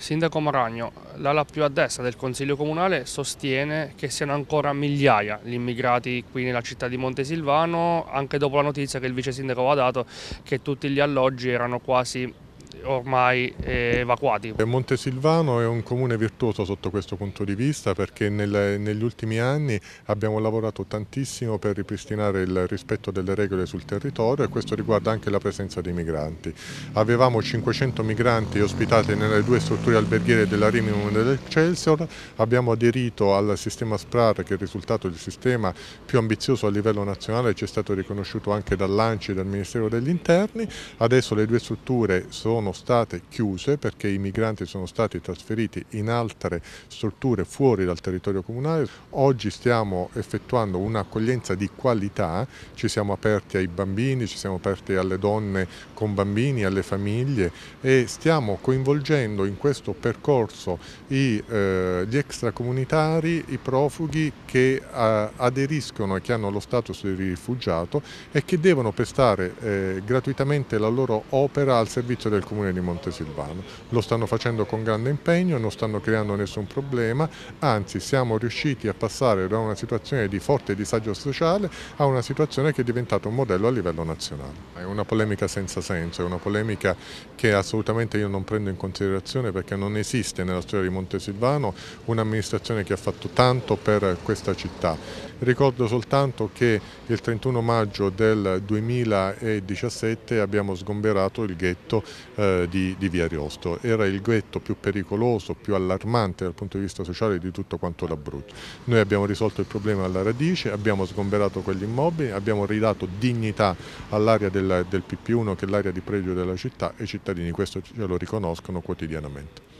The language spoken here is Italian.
Sindaco Maragno, l'ala più a destra del Consiglio Comunale sostiene che siano ancora migliaia gli immigrati qui nella città di Montesilvano, anche dopo la notizia che il vice sindaco ha dato che tutti gli alloggi erano quasi ormai eh, evacuati. Montesilvano è un comune virtuoso sotto questo punto di vista perché nel, negli ultimi anni abbiamo lavorato tantissimo per ripristinare il rispetto delle regole sul territorio e questo riguarda anche la presenza dei migranti. Avevamo 500 migranti ospitati nelle due strutture alberghiere della Riminum e dell'Excelsior, abbiamo aderito al sistema SPRAR che è risultato il sistema più ambizioso a livello nazionale, ci è stato riconosciuto anche dall'ANCI e dal Ministero degli Interni, adesso le due strutture sono sono state chiuse perché i migranti sono stati trasferiti in altre strutture fuori dal territorio comunale. Oggi stiamo effettuando un'accoglienza di qualità, ci siamo aperti ai bambini, ci siamo aperti alle donne con bambini, alle famiglie e stiamo coinvolgendo in questo percorso i, eh, gli extracomunitari, i profughi che eh, aderiscono e che hanno lo status di rifugiato e che devono prestare eh, gratuitamente la loro opera al servizio del comune di Montesilvano. Lo stanno facendo con grande impegno, non stanno creando nessun problema, anzi siamo riusciti a passare da una situazione di forte disagio sociale a una situazione che è diventata un modello a livello nazionale. È una polemica senza senso, è una polemica che assolutamente io non prendo in considerazione perché non esiste nella storia di Montesilvano un'amministrazione che ha fatto tanto per questa città. Ricordo soltanto che il 31 maggio del 2017 abbiamo sgomberato il ghetto eh, di, di, via Ariosto. Era il ghetto più pericoloso, più allarmante dal punto di vista sociale di tutto quanto l'Abruzzo. Noi abbiamo risolto il problema alla radice, abbiamo sgomberato quegli immobili, abbiamo ridato dignità all'area del, del PP1 che è l'area di pregio della città e i cittadini questo ce lo riconoscono quotidianamente.